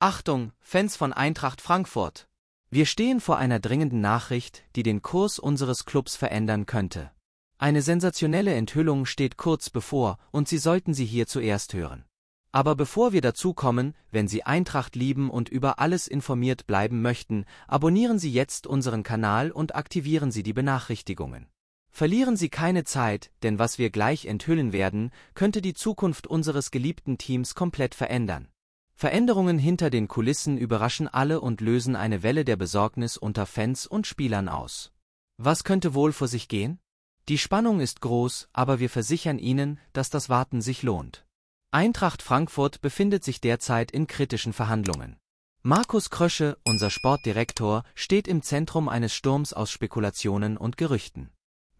Achtung, Fans von Eintracht Frankfurt! Wir stehen vor einer dringenden Nachricht, die den Kurs unseres Clubs verändern könnte. Eine sensationelle Enthüllung steht kurz bevor und Sie sollten sie hier zuerst hören. Aber bevor wir dazu kommen, wenn Sie Eintracht lieben und über alles informiert bleiben möchten, abonnieren Sie jetzt unseren Kanal und aktivieren Sie die Benachrichtigungen. Verlieren Sie keine Zeit, denn was wir gleich enthüllen werden, könnte die Zukunft unseres geliebten Teams komplett verändern. Veränderungen hinter den Kulissen überraschen alle und lösen eine Welle der Besorgnis unter Fans und Spielern aus. Was könnte wohl vor sich gehen? Die Spannung ist groß, aber wir versichern Ihnen, dass das Warten sich lohnt. Eintracht Frankfurt befindet sich derzeit in kritischen Verhandlungen. Markus Krösche, unser Sportdirektor, steht im Zentrum eines Sturms aus Spekulationen und Gerüchten.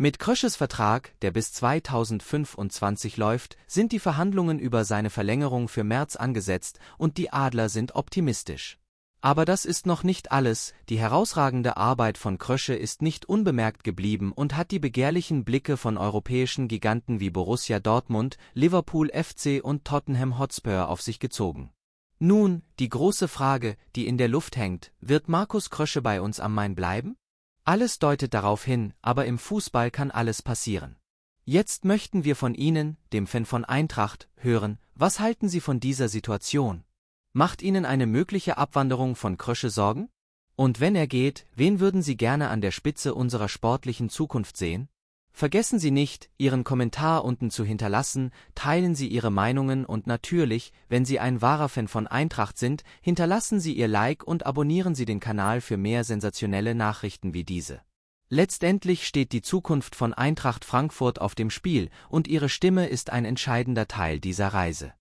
Mit Krösches Vertrag, der bis 2025 läuft, sind die Verhandlungen über seine Verlängerung für März angesetzt und die Adler sind optimistisch. Aber das ist noch nicht alles, die herausragende Arbeit von Krösche ist nicht unbemerkt geblieben und hat die begehrlichen Blicke von europäischen Giganten wie Borussia Dortmund, Liverpool FC und Tottenham Hotspur auf sich gezogen. Nun, die große Frage, die in der Luft hängt, wird Markus Krösche bei uns am Main bleiben? Alles deutet darauf hin, aber im Fußball kann alles passieren. Jetzt möchten wir von Ihnen, dem Fan von Eintracht, hören, was halten Sie von dieser Situation? Macht Ihnen eine mögliche Abwanderung von Krösche Sorgen? Und wenn er geht, wen würden Sie gerne an der Spitze unserer sportlichen Zukunft sehen? Vergessen Sie nicht, Ihren Kommentar unten zu hinterlassen, teilen Sie Ihre Meinungen und natürlich, wenn Sie ein wahrer Fan von Eintracht sind, hinterlassen Sie Ihr Like und abonnieren Sie den Kanal für mehr sensationelle Nachrichten wie diese. Letztendlich steht die Zukunft von Eintracht Frankfurt auf dem Spiel und Ihre Stimme ist ein entscheidender Teil dieser Reise.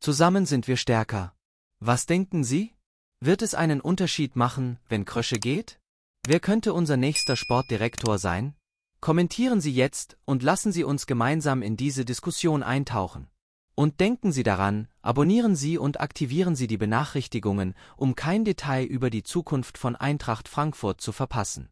Zusammen sind wir stärker. Was denken Sie? Wird es einen Unterschied machen, wenn Krösche geht? Wer könnte unser nächster Sportdirektor sein? Kommentieren Sie jetzt und lassen Sie uns gemeinsam in diese Diskussion eintauchen. Und denken Sie daran, abonnieren Sie und aktivieren Sie die Benachrichtigungen, um kein Detail über die Zukunft von Eintracht Frankfurt zu verpassen.